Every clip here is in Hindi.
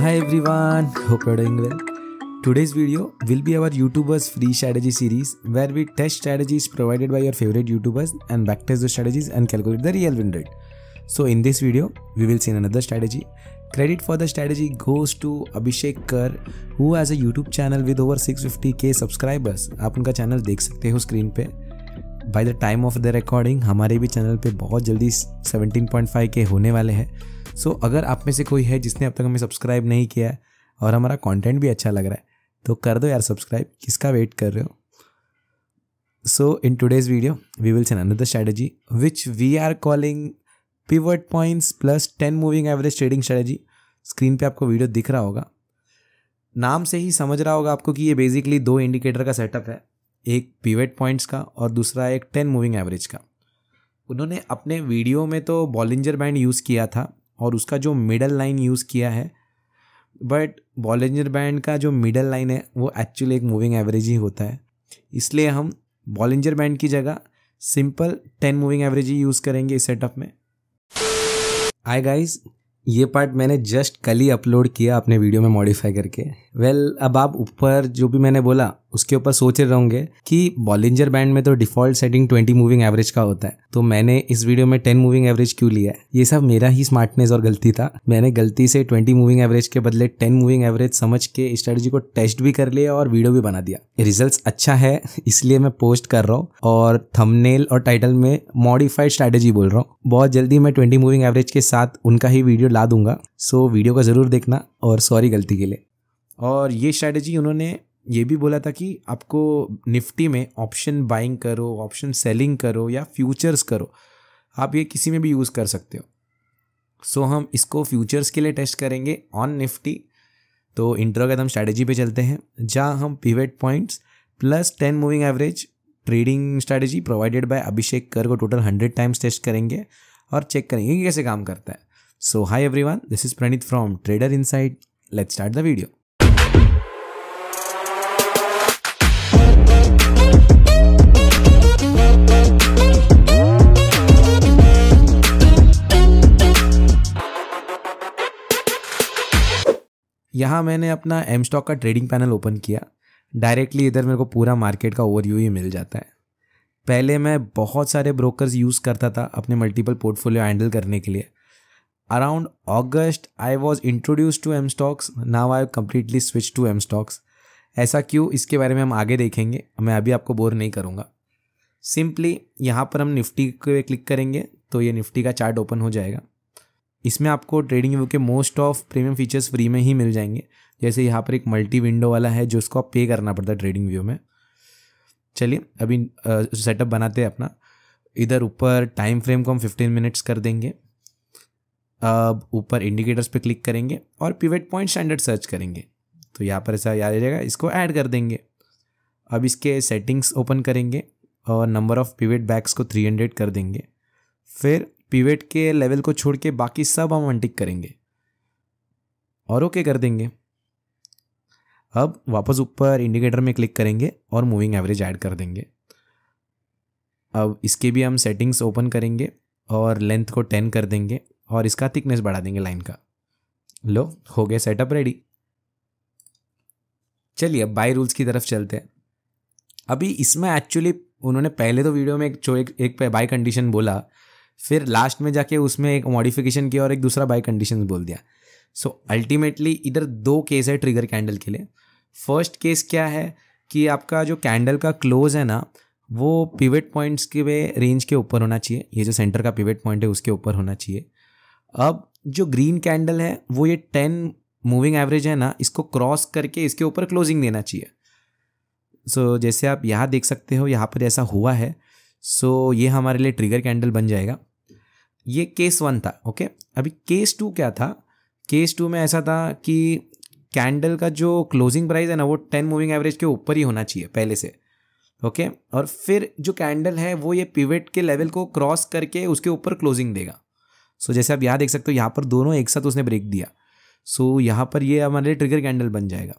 Hi everyone, hope you're doing well. Today's video will be our YouTubers free strategy series where we test strategies provided by your favorite YouTubers and backtest the strategies and calculate the real win rate. So in this video, we will see another strategy. Credit for the strategy goes to Abhishek Kar who has a YouTube channel with over 650k subscribers. आप उनका चैनल देख सकते हो स्क्रीन पे by the time of the recording हमारे भी चैनल पे बहुत जल्दी 17.5 के होने वाले हैं सो so, अगर आप में से कोई है जिसने अब तक हमें सब्सक्राइब नहीं किया है और हमारा कंटेंट भी अच्छा लग रहा है तो कर दो यार सब्सक्राइब किसका वेट कर रहे हो so in today's video we will see another strategy which we are calling pivot points plus ten moving average trading strategy screen पे आपको वीडियो दिख रहा होगा नाम से ही समझ रहा होगा आपको कि ये बेसिकली दो इंडिकेटर का सेटअप है एक पीवेट पॉइंट्स का और दूसरा एक टेन मूविंग एवरेज का उन्होंने अपने वीडियो में तो बॉलिंजर बैंड यूज़ किया था और उसका जो मिडल लाइन यूज़ किया है बट बॉलिंजर बैंड का जो मिडल लाइन है वो एक्चुअली एक मूविंग एवरेज ही होता है इसलिए हम बॉलिंजर बैंड की जगह सिंपल टेन मूविंग एवरेज ही यूज़ करेंगे इस सेटअप में आई गाइज ये पार्ट मैंने जस्ट कल ही अपलोड किया अपने वीडियो में मॉडिफाई करके वेल well, अब आप ऊपर जो भी मैंने बोला उसके ऊपर सोच रहे होंगे कि बॉलिंजर बैंड में तो default setting twenty moving average का होता है तो मैंने इस वीडियो में टेन मूविंग एवरेज क्यों लिया है ये सब मेरा ही स्मार्टनेस और गलती था मैंने गलती से ट्वेंटी मूविंग एवरेज के बदले टेन मूविंग एवरेज समझ के स्ट्रेटजी को टेस्ट भी कर लिया और वीडियो भी बना दिया रिजल्ट अच्छा है इसलिए मैं पोस्ट कर रहा हूँ और थमनेल और टाइटल में मॉडिफाइड स्ट्रैटेजी बोल रहा हूँ बहुत जल्दी मैं ट्वेंटी मूविंग एवरेज के साथ उनका ही वीडियो ला दूंगा सो वीडियो का ज़रूर देखना और सॉरी गलती के लिए और ये स्ट्रैटेजी उन्होंने ये भी बोला था कि आपको निफ्टी में ऑप्शन बाइंग करो ऑप्शन सेलिंग करो या फ्यूचर्स करो आप ये किसी में भी यूज़ कर सकते हो सो so, हम इसको फ्यूचर्स के लिए टेस्ट करेंगे ऑन निफ्टी तो हम स्ट्रैटेजी पे चलते हैं जहाँ हम pivot points plus ten moving average trading strategy provided by Abhishek कर को टोटल हंड्रेड टाइम्स टेस्ट करेंगे और चेक करेंगे कि कैसे काम करता है so hi every this is Praneet from Trader Inside let's start the video यहाँ मैंने अपना एम स्टॉक का ट्रेडिंग पैनल ओपन किया डायरेक्टली इधर मेरे को पूरा मार्केट का ओवरव्यू ही मिल जाता है पहले मैं बहुत सारे ब्रोकर्स यूज़ करता था अपने मल्टीपल पोर्टफोलियो हैंडल करने के लिए around August I was introduce to M stocks now I completely switch to M stocks ऐसा क्यों इसके बारे में हम आगे देखेंगे मैं अभी आपको बोर नहीं करूँगा सिंपली यहाँ पर हम निफ्टी के क्लिक करेंगे तो ये निफ्टी का चार्ट ओपन हो जाएगा इसमें आपको ट्रेडिंग व्यू के most of premium features free में ही मिल जाएंगे जैसे यहाँ पर एक मल्टी विंडो वाला है जो उसको आप पे करना पड़ता है ट्रेडिंग व्यू में चलिए अभी सेटअप बनाते हैं अपना इधर ऊपर टाइम फ्रेम को हम फिफ्टीन मिनट्स कर देंगे अब ऊपर इंडिकेटर्स पे क्लिक करेंगे और पिवेट पॉइंट स्टैंडर्ड सर्च करेंगे तो यहाँ पर ऐसा याद आ जाएगा इसको ऐड कर देंगे अब इसके सेटिंग्स ओपन करेंगे और नंबर ऑफ़ पिवेट बैग्स को 300 कर देंगे फिर पीवेट के लेवल को छोड़ के बाकी सब हम अनटिक करेंगे और ओके कर देंगे अब वापस ऊपर इंडिकेटर में क्लिक करेंगे और मूविंग एवरेज ऐड कर देंगे अब इसके भी हम सेटिंग्स ओपन करेंगे और लेंथ को टेन कर देंगे और इसका थिकनेस बढ़ा देंगे लाइन का लो हो गया सेटअप रेडी चलिए अब बाई रूल्स की तरफ चलते हैं अभी इसमें एक्चुअली उन्होंने पहले तो वीडियो में जो एक, एक बाई कंडीशन बोला फिर लास्ट में जाके उसमें एक मॉडिफिकेशन किया और एक दूसरा बाई कंडीशन बोल दिया सो so, अल्टीमेटली इधर दो केस है ट्रिगर कैंडल के लिए फर्स्ट केस क्या है कि आपका जो कैंडल का क्लोज है ना वो पिवेट पॉइंट्स के रेंज के ऊपर होना चाहिए ये जो सेंटर का पिवेट पॉइंट है उसके ऊपर होना चाहिए अब जो ग्रीन कैंडल है वो ये टेन मूविंग एवरेज है ना इसको क्रॉस करके इसके ऊपर क्लोजिंग देना चाहिए सो so, जैसे आप यहाँ देख सकते हो यहाँ पर ऐसा हुआ है सो so, ये हमारे लिए ट्रिगर कैंडल बन जाएगा ये केस वन था ओके अभी केस टू क्या था केस टू में ऐसा था कि कैंडल का जो क्लोजिंग प्राइस है ना वो टेन मूविंग एवरेज के ऊपर ही होना चाहिए पहले से ओके okay? और फिर जो कैंडल है वो ये पिवेट के लेवल को क्रॉस करके उसके ऊपर क्लोजिंग देगा सो so, जैसे आप यहाँ देख सकते हो यहाँ पर दोनों एक साथ उसने ब्रेक दिया सो so, यहाँ पर ये हमारे लिए ट्रिगर कैंडल बन जाएगा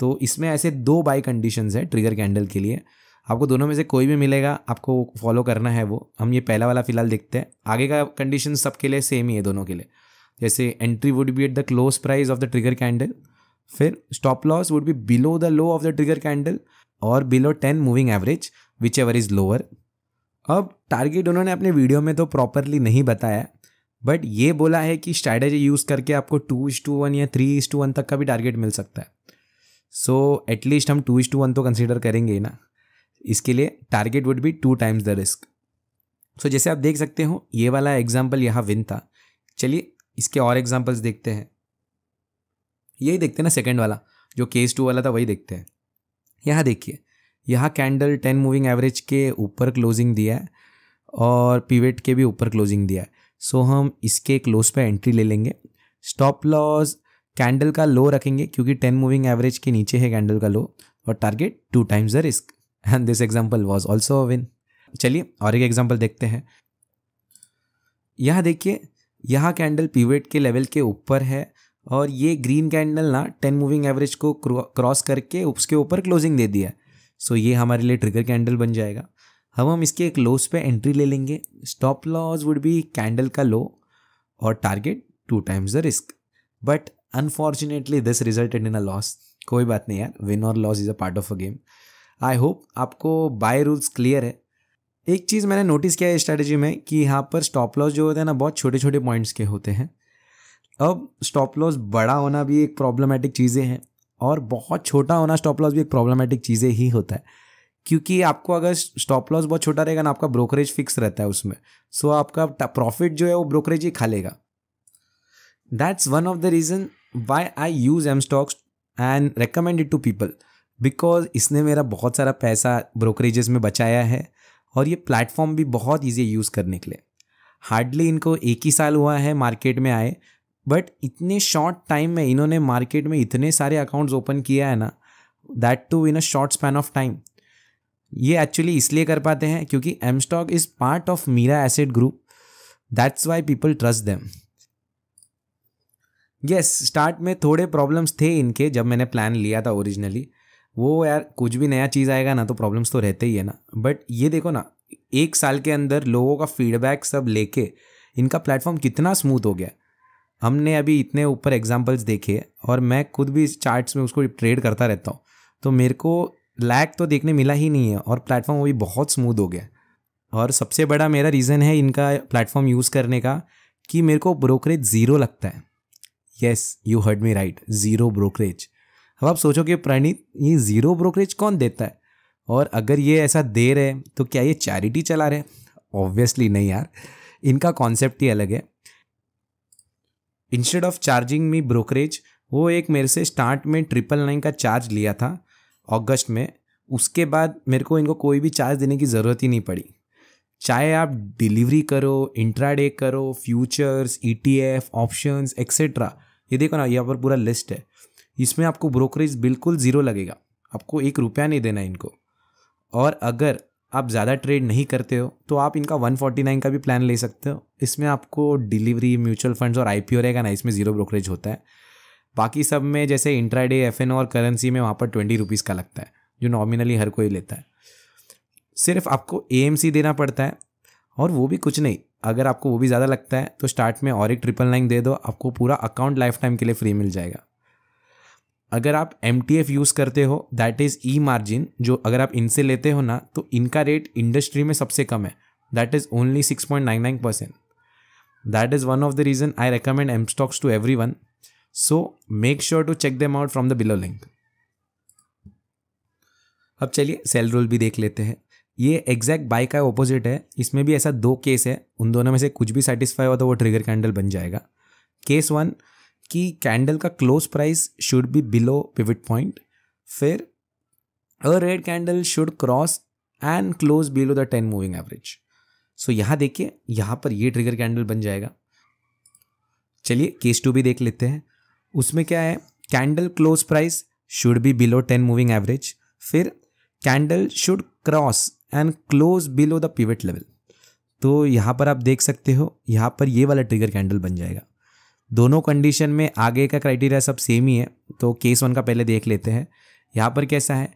तो इसमें ऐसे दो बाई कंडीशंस है ट्रिगर कैंडल के लिए आपको दोनों में से कोई भी मिलेगा आपको फॉलो करना है वो हम ये पहला वाला फ़िलहाल देखते हैं आगे का कंडीशन सबके लिए सेम ही है दोनों के लिए जैसे entry would be at the close price of the trigger candle फिर stop loss would be below the low of the trigger candle और below ten moving average which ever is lower अब टारगेट उन्होंने अपने वीडियो में तो प्रॉपरली नहीं बताया बट ये बोला है कि स्ट्रैटेजी यूज़ करके आपको टू इज टू वन या थ्री इज टू वन तक का भी टारगेट मिल सकता है सो एटलीस्ट हम टू इज टू वन तो कंसिडर करेंगे ही ना इसके लिए target would be two times the risk so जैसे आप देख सकते हो ये वाला एग्जाम्पल यहाँ विन था चलिए इसके और एग्जाम्पल्स देखते हैं यही देखते हैं ना सेकेंड वाला जो केस टू वाला था वही देखते हैं यहाँ देखिए यहाँ कैंडल टेन मूविंग एवरेज के ऊपर क्लोजिंग दिया है और पीवेट के भी ऊपर क्लोजिंग दिया है सो so, हम इसके क्लोज पे एंट्री ले लेंगे स्टॉप लॉस कैंडल का लो रखेंगे क्योंकि टेन मूविंग एवरेज के नीचे है कैंडल का लो और target two times the risk and this example was also a win चलिए और एक एग्जाम्पल देखते हैं यह देखिए यह कैंडल पीवेट के लेवल के ऊपर है और ये ग्रीन कैंडल ना टेन मूविंग एवरेज को क्रॉस करके उसके ऊपर क्लोजिंग दे दिया सो ये हमारे लिए ट्रिगर कैंडल बन जाएगा हम हम इसके एक लोस पे एंट्री ले लेंगे stop loss would be candle का लो और target two times the risk but unfortunately this resulted in a loss कोई बात नहीं यार विन और loss is a part of a game I hope आपको बाय रूल्स क्लियर है एक चीज़ मैंने नोटिस किया है स्ट्रैटेजी में कि यहाँ पर स्टॉप लॉस जो होते हैं ना बहुत छोटे छोटे पॉइंट्स के होते हैं अब स्टॉप लॉस बड़ा होना भी एक प्रॉब्लमेटिक चीज़ें हैं और बहुत छोटा होना स्टॉप लॉस भी एक प्रॉब्लमेटिक चीज़ें ही होता है क्योंकि आपको अगर स्टॉप लॉस बहुत छोटा रहेगा ना आपका ब्रोकरेज फिक्स रहता है उसमें सो so, आपका प्रॉफिट जो है वो ब्रोकरेज ही खा लेगा that's one of the reason why I use M stocks and recommend it to people because इसने मेरा बहुत सारा पैसा ब्रोकरेजेस में बचाया है और ये प्लेटफॉर्म भी बहुत ईजी यूज़ करने के लिए हार्डली इनको एक ही साल हुआ है मार्केट में आए बट इतने शॉर्ट टाइम में इन्होंने मार्केट में इतने सारे अकाउंट्स ओपन किया है ना that too in a short span of time ये एक्चुअली इसलिए कर पाते हैं क्योंकि M stock is part of Mirae asset group that's why people trust them yes start में थोड़े प्रॉब्लम्स थे इनके जब मैंने प्लान लिया था ओरिजिनली वो यार कुछ भी नया चीज़ आएगा ना तो प्रॉब्लम्स तो रहते ही है ना बट ये देखो ना एक साल के अंदर लोगों का फीडबैक सब लेके इनका प्लेटफॉर्म कितना स्मूथ हो गया हमने अभी इतने ऊपर एग्जाम्पल्स देखे और मैं खुद भी चार्ट्स में उसको ट्रेड करता रहता हूँ तो मेरे को लैग तो देखने मिला ही नहीं है और प्लेटफॉर्म वो भी बहुत स्मूथ हो गया और सबसे बड़ा मेरा रीज़न है इनका प्लेटफॉर्म यूज़ करने का कि मेरे को ब्रोकरेज ज़ीरो लगता है yes you heard me right zero brokerage अब आप सोचो कि प्रणीत ये ज़ीरो ब्रोकरेज कौन देता है और अगर ये ऐसा दे रहे हैं तो क्या ये चैरिटी चला रहे हैं ऑब्वियसली नहीं यार इनका कॉन्सेप्ट ही अलग है instead of charging me brokerage वो एक मेरे से स्टार्ट में ट्रिपल नाइन का चार्ज लिया था अगस्त में उसके बाद मेरे को इनको कोई भी चार्ज देने की ज़रूरत ही नहीं पड़ी चाहे आप डिलीवरी करो इंट्राडे करो futures E F option etcetera ये देखो ना यहाँ पर पूरा लिस्ट है इसमें आपको ब्रोकरेज बिल्कुल ज़ीरो लगेगा आपको एक रुपया नहीं देना इनको और अगर आप ज़्यादा ट्रेड नहीं करते हो तो आप इनका 149 का भी प्लान ले सकते हो इसमें आपको डिलीवरी म्यूचुअल फंड्स और आई रहेगा ना इसमें ज़ीरो ब्रोकरेज होता है बाकी सब में जैसे इंट्राडे एफ और करेंसी में वहाँ पर ट्वेंटी रुपीज़ का लगता है जो नॉमिनली हर कोई लेता है सिर्फ आपको ए देना पड़ता है और वो भी कुछ नहीं अगर आपको वो भी ज़्यादा लगता है तो स्टार्ट में और एक ट्रिपल नाइन दे दो आपको पूरा अकाउंट लाइफ टाइम के लिए फ्री मिल जाएगा अगर आप एम टी एफ यूज़ करते हो दैट इज़ ई मार्जिन जो अगर आप इनसे लेते हो ना तो इनका रेट इंडस्ट्री में सबसे कम है that is only six point nine nine percent that is one of the reason I recommend M stocks to everyone so make sure to check them out from the below link अब चलिए सेल रूल भी देख लेते हैं ये एग्जैक्ट बाई का ऑपोजिट है इसमें भी ऐसा दो केस है उन दोनों में से कुछ भी सेटिस्फाई हुआ तो वो ट्रिगर कैंडल बन जाएगा केस वन कि कैंडल का close price should be below pivot point फिर a red candle should cross and close below the ten moving average so यहाँ देखिए यहाँ पर ये ट्रिगर कैंडल बन जाएगा चलिए केस टू भी देख लेते हैं उसमें क्या है candle close price should be below ten moving average फिर candle should cross and close below the pivot level तो यहाँ पर आप देख सकते हो यहाँ पर ये वाला ट्रिगर कैंडल बन जाएगा दोनों कंडीशन में आगे का क्राइटेरिया सब सेम ही है तो केस वन का पहले देख लेते हैं यहाँ पर कैसा है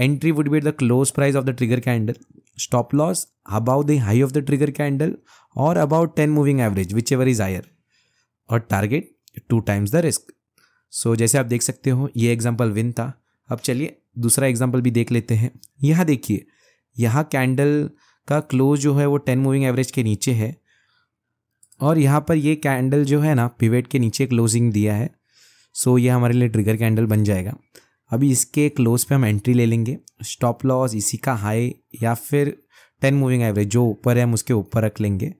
entry would be the close price of the trigger candle stop loss above the high of the trigger candle और about ten moving average which whichever is higher और target two times the risk so जैसे आप देख सकते हो ये एग्जाम्पल विन था अब चलिए दूसरा एग्जाम्पल भी देख लेते हैं यहाँ देखिए यहाँ कैंडल का क्लोज जो है वो टेन मूविंग एवरेज के नीचे है और यहाँ पर ये कैंडल जो है ना पिवेट के नीचे क्लोजिंग दिया है सो ये हमारे लिए ट्रिगर कैंडल बन जाएगा अभी इसके क्लोज पे हम एंट्री ले लेंगे स्टॉप लॉस इसी का हाई या फिर टेन मूविंग एवरेज जो ऊपर है हम उसके ऊपर रख लेंगे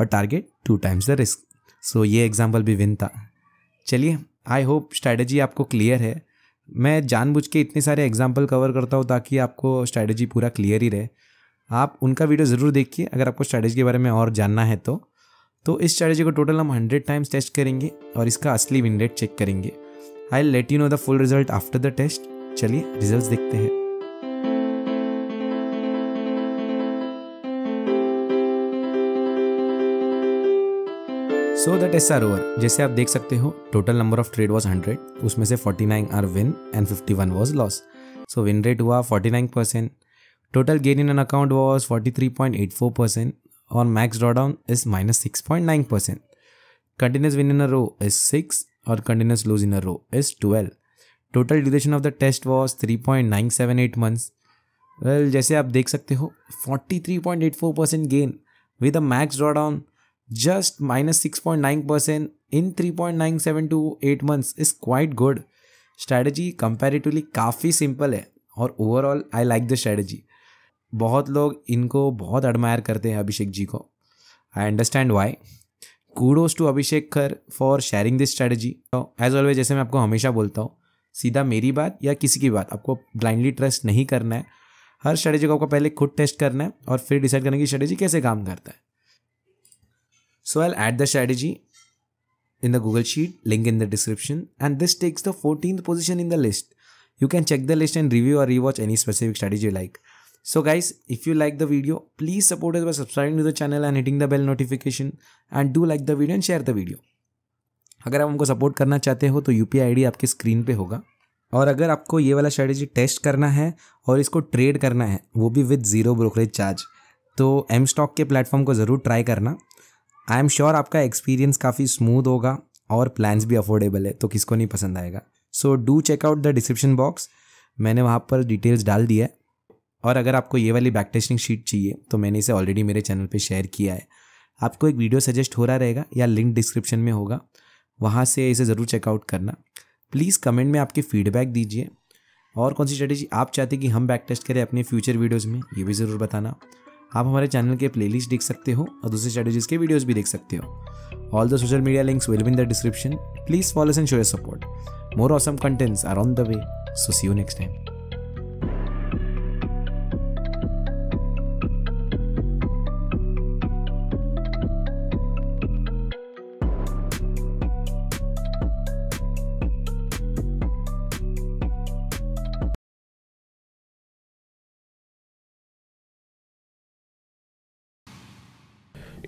और target two times the risk so ये एग्जाम्पल भी विन था चलिए आई होप स्ट्रैटेजी आपको क्लियर है मैं जानबूझ के इतने सारे एग्जाम्पल कवर करता हूँ ताकि आपको स्ट्रैटेजी पूरा क्लियर ही रहे आप उनका वीडियो ज़रूर देखिए अगर आपको स्ट्रैटेजी के बारे में और जानना है तो तो इस स्ट्रैटेजी को टोटल हम हंड्रेड टाइम्स टेस्ट करेंगे और इसका असली विन रेट चेक करेंगे I let you know the full result after the test चलिए रिजल्ट देखते हैं so the test are over जैसे आप देख सकते हो total number of trade was hundred उसमें से forty nine are win and fifty one was loss so win rate हुआ forty nine percent total gain in an account was forty three point eight four percent on max drawdown is minus 6.9%. Continuous win in a row is 6 or continuous lose in a row is 12. Total duration of the test was 3.978 months well जैसे आप देख सकते हो 43.84 percent gain with a max drawdown just minus six point nine percent in three point nine seven two eight months is quite good strategy comparatively काफ़ी सिंपल है और overall I like the strategy बहुत लोग इनको बहुत एडमायर करते हैं अभिषेक जी को I understand why kudos to Abhishek Khar for sharing this strategy as always जैसे मैं आपको हमेशा बोलता हूँ सीधा मेरी बात या किसी की बात आपको ब्लाइंडली ट्रस्ट नहीं करना है हर स्ट्रैटेजी को आपको पहले खुद टेस्ट करना है और फिर डिसाइड करना कि स्ट्रेटेजी कैसे काम करता है so I add the strategy in the Google sheet link in the description and this takes the fourteen position in the list you can check the list and review और rewatch any specific strategy like So guys, if you like the video, please support us by subscribing to the channel and hitting the bell notification and do like the video and share the video. अगर आप हमको सपोर्ट करना चाहते हो तो यू पी आपके स्क्रीन पे होगा और अगर आपको ये वाला स्ट्रेटेजी टेस्ट करना है और इसको ट्रेड करना है वो भी विद ज़ीरो ब्रोकरेज चार्ज तो एम स्टॉक के प्लेटफॉर्म को ज़रूर ट्राई करना आई एम श्योर आपका एक्सपीरियंस काफ़ी स्मूथ होगा और प्लान्स भी अफोर्डेबल है तो किसको नहीं पसंद आएगा so do check out the description box मैंने वहाँ पर डिटेल्स डाल दिया है और अगर आपको ये वाली बैक टेस्टिंग शीट चाहिए तो मैंने इसे ऑलरेडी मेरे चैनल पे शेयर किया है आपको एक वीडियो सजेस्ट हो रहा रहेगा या लिंक डिस्क्रिप्शन में होगा वहाँ से इसे ज़रूर चेकआउट करना प्लीज़ कमेंट में आपके फीडबैक दीजिए और कौन सी स्ट्रेटेजी आप चाहते कि हम बैक टेस्ट करें अपने फ्यूचर वीडियोज़ में ये भी ज़रूर बताना आप हमारे चैनल के प्लेलिस्ट देख सकते हो और दूसरे स्ट्रेटेजीज के वीडियोज़ भी देख सकते हो all the social media links will be in the description please follow and show your support more awesome contents are on the way so see you next time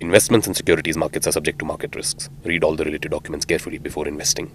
Investments in securities markets are subject to market risks. Read all the related documents carefully before investing.